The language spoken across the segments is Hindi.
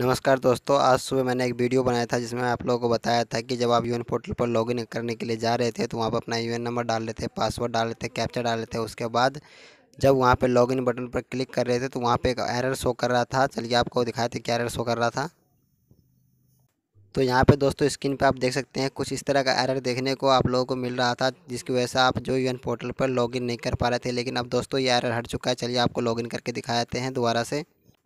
नमस्कार दोस्तों आज सुबह मैंने एक वीडियो बनाया था जिसमें आप लोगों को बताया था कि जब आप यूएन पोर्टल पर लॉगिन करने के लिए जा रहे थे तो वहाँ पर अपना यूएन नंबर डाल रहे थे पासवर्ड डाल लेते थे कैप्चर डाल लेते थे उसके बाद जब वहाँ पर लॉगिन बटन पर क्लिक कर रहे थे तो वहाँ पर एक एरर शो कर रहा था चलिए आपको थे क्या एरर शो कर रहा था तो यहाँ पे दोस्तों स्क्रीन पे आप देख सकते हैं कुछ इस तरह का एरर देखने को आप लोगों को मिल रहा था जिसकी वजह से आप जो यूएन पोर्टल पर लॉगिन नहीं कर पा रहे थे लेकिन अब दोस्तों ये एरर हट चुका है चलिए आपको लॉगिन करके दिखाते हैं दोबारा से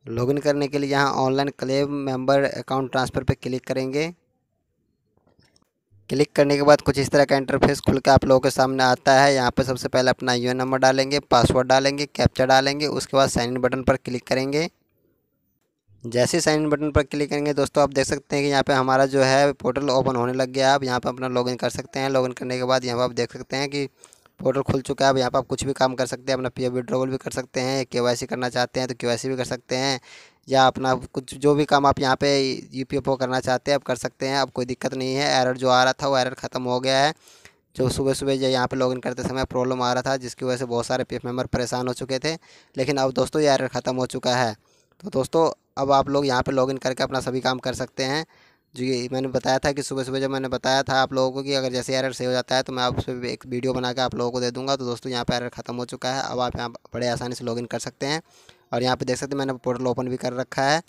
लॉगिन करने के लिए यहाँ online claim member account transfer पर क्लिक करेंगे क्लिक करने के बाद कुछ इस तरह का इंटरफेस खुल के आप लोगों के सामने आता है यहाँ पर सबसे पहले अपना यू नंबर डालेंगे पासवर्ड डालेंगे कैप्चा डालेंगे उसके बाद साइन इन बटन पर क्लिक करेंगे जैसे साइन इन बटन पर क्लिक करेंगे दोस्तों आप देख सकते हैं कि यहाँ पे हमारा जो है पोर्टल ओपन होने लग गया आप यहाँ पर अपना लॉगिन कर सकते हैं लॉगिन करने के बाद यहाँ पर आप देख सकते हैं कि पोर्टल खुल चुका है अब यहाँ पर आप कुछ भी काम कर सकते हैं अपना पी एफ विड्रोवल भी कर सकते हैं के करना चाहते हैं तो के भी कर सकते हैं या अपना कुछ जो भी काम आप यहाँ पे यू पी करना चाहते हैं आप कर सकते हैं अब कोई दिक्कत नहीं है एरर जो आ रहा था वो एरर ख़त्म हो गया है जो सुबह सुबह जो यहाँ पे लॉगिन करते समय प्रॉब्लम आ रहा था जिसकी वजह से बहुत सारे पी मेंबर परेशान हो चुके थे लेकिन अब दोस्तों ये एरर ख़त्म हो चुका है तो दोस्तों अब आप लोग यहाँ पर लॉगिन करके अपना सभी काम कर सकते हैं जी मैंने बताया था कि सुबह सुबह जब मैंने बताया था आप लोगों को कि अगर जैसे एरर सही हो जाता है तो मैं आप उस पर एक वीडियो बना के आप लोगों को दे दूंगा तो दोस्तों यहाँ पर एरर खत्म हो चुका है अब आप यहाँ बड़े आसानी से लॉगिन कर सकते हैं और यहाँ पर देख सकते हैं मैंने पोर्टल ओपन भी कर रखा है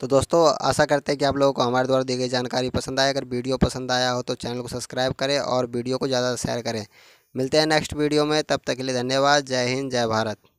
तो दोस्तों आशा करते हैं कि आप लोगों को हमारे द्वारा दी गई जानकारी पसंद आए अगर वीडियो पसंद आया हो तो चैनल को सब्सक्राइब करें और वीडियो को ज़्यादा शेयर करें मिलते हैं नेक्स्ट वीडियो में तब तक के लिए धन्यवाद जय हिंद जय भारत